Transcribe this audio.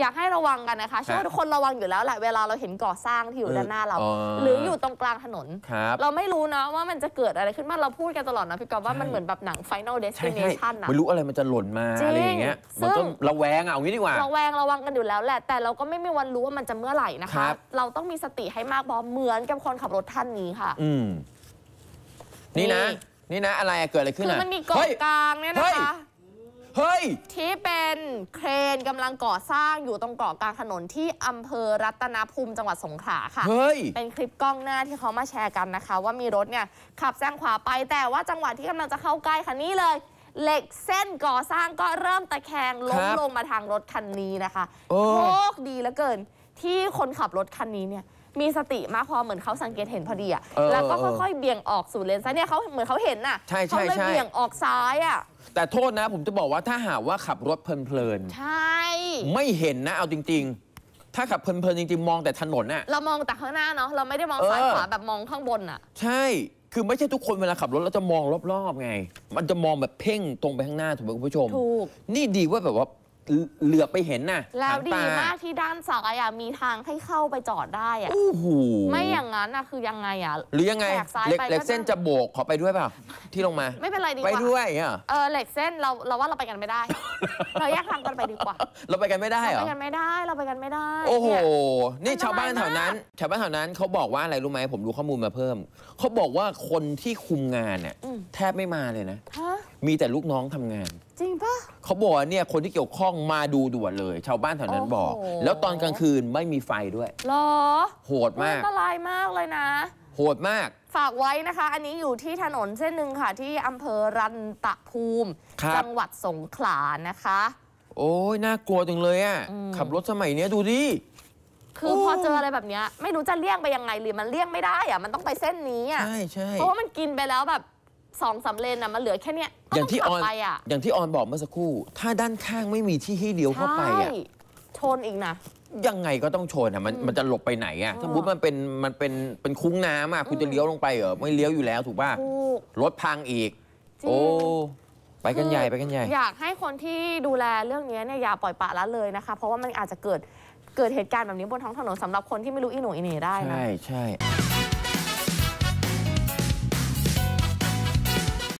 อยากให้ระวังกันนะคะเชื่อว่าทุกคนระวังอยู่แล้วแหละเวลาเราเห็นก่อสร้างที่อยู่ด้านหน้าเรา หรืออยู่ตรงกลางถนน เราไม่รู้นะว่ามันจะเกิดอะไรขึ้นมาเราพูดกันตลอดนะพี่กอลว่ามันเหมือนแบบหนัง Final Destination นะไม่รู้อะไรมันจะหล่นมาอะไรอย่างเงี้ยมันต้ซึ่งระแวงอ่ะเอางี้ดีกว่าระแวงระวังกันอยู่แล้ว แหละ แต่เราก็ไม่มีวันรู้ว่ามันจะเมื่อไหร่นะคะครเราต้องมีสติให้มากพอเหมือนกับคนขับรถท่านนี้ค่ะ อืมนี่นะ นี่นะ อะไรเกิดอะไรขึ้นอ่ะคือมันมีกอง้กลางเนี่ยนะคะฮ้ย ที่เป็นเครนกำลังก่อสร้างอยู่ตรงเกาะกลางถนนที่อำเภอรัตนภูมิจังหวัดสงขลาค่ะเฮ้ย เป็นคลิปกล้องหน้าที่เขามาแชร์กันนะคะ ว่ามีรถเนี่ยขับแซงขวาไปแต่ว่าจังหวะที่กำลังจะเข้าใกล้คันนี้เลย เหล็กเส้นก่อสร้างก็เริ่มตะแคงล้มลงมาทางรถคันนี้นะคะโชคดีเหลือเกิน ที่คนขับรถคันนี้เนี่ยมีสติมากพอเหมือนเขาสังเกตเห็นพอดีอะแล้วก็ค่อยๆเบี่ยงออกสู่เลนซ้ายเนี่ยเขาเหมือนเขาเห็นน่ะใช่ใช่เขาเลยใช่เบี่ยงออกซ้ายอะ แต่โทษนะผมจะบอกว่าถ้าหากว่าขับรถเพลินๆ ใช่ ไม่เห็นนะเอาจริงๆ ถ้าขับเพลินๆจริงๆมองแต่ถนนน่ะเรามองแต่ข้างหน้าเนาะเราไม่ได้มองซ้ายขวาแบบมองข้างบนอะใช่ คือไม่ใช่ทุกคนเวลาขับรถเราจะมองรอบๆไง มันจะมองแบบเพ่งตรงไปข้างหน้าถูกไหมคุณผู้ชม ถูก นี่ดีว่าแบบว่าเหลือไปเห็นน่ะ แล้วดีมาก ที่ด้านซ้ายอ่ะ มีทางให้เข้าไปจอดได้อ่ะโอ้โหไม่อย่างนั้นน่ะคือยังไงอ่ะหรือยังไงแหลกายไปเหล็กเส้นจะโบกขอไปด้วยเปล่าที่ลงมา ไม่เป็นไรดีกว่า ไปด้วยอ่ะเออเหล็กเส้นเราเราว่าเราไปกันไม่ได้ เราแยกทางกันไปดีกว่า เราไปกันไม่ได้เหรอเราไปกันไม่ได้ เราไปกันไม่ได้ โอ้โห นี่ชาวบ้านแถวนั้น ชาวบ้านแถวนั้นเขาบอกว่าอะไรรู้ไหมผมดูข้อมูลมาเพิ่ม เขาบอกว่าคนที่คุมงานเนี่ยแทบไม่มาเลยนะมีแต่ลูกน้องทำงาน จริงปะเขาบอกว่าเนี่ยคนที่เกี่ยวข้ององมาดูด่วนเลย ชาวบ้านแถวนั้นบอก แล้วตอนกลางคืนไม่มีไฟด้วยหรอโหดมากอันตรายมากเลยนะ โหดมาก ฝากไว้นะคะ อันนี้อยู่ที่ถนนเส้นหนึ่งค่ะ ที่อำเภอรันตะภูมิ จังหวัดสงขลานะคะ โอ้ยน่ากลัวจังเลยอ่ะขับรถสมัยนี้ดูดิคืออพอเจออะไรแบบนี้ ไม่รู้จะเลี่ยงไปยังไงหรือมันเลี่ยงไม่ได้อะมันต้องไปเส้นนี้อะใช่ใช่เพราะว่ามันกินไปแล้วแบบสองสาเเลนนะมันเหลือแค่เนี้ยอย่างที่ออนไปอะอย่างที่ออนบอกเมื่อสักครู่ ถ้าด้านข้างไม่มีที่ให้เดียวเข้าไปอ่ะชนอีกนะยังไงก็ต้องชนอ่ะมันมันจะหลบไปไหนอ่ะสมถ้ามุติมันเป็นมันเป็นเป็นคุ้งน้ำอ่ะคุณจะเลี้ยวลงไปเหรอไม่เลี้ยวอยู่แล้วถูกป่ะรถพังอีก โอ้ ไปกันใหญ่ไปกันใหญ่อยากให้คนที่ดูแลเรื่องนี้เนี่ยอย่าปล่อยปะละเลยนะคะเพราะว่ามันอาจจะเกิดเกิดเหตุการณ์แบบนี้บนท้องถนนสำหรับคนที่ไม่รู้อีหนูอีเหน่ได้นะใช่ใช่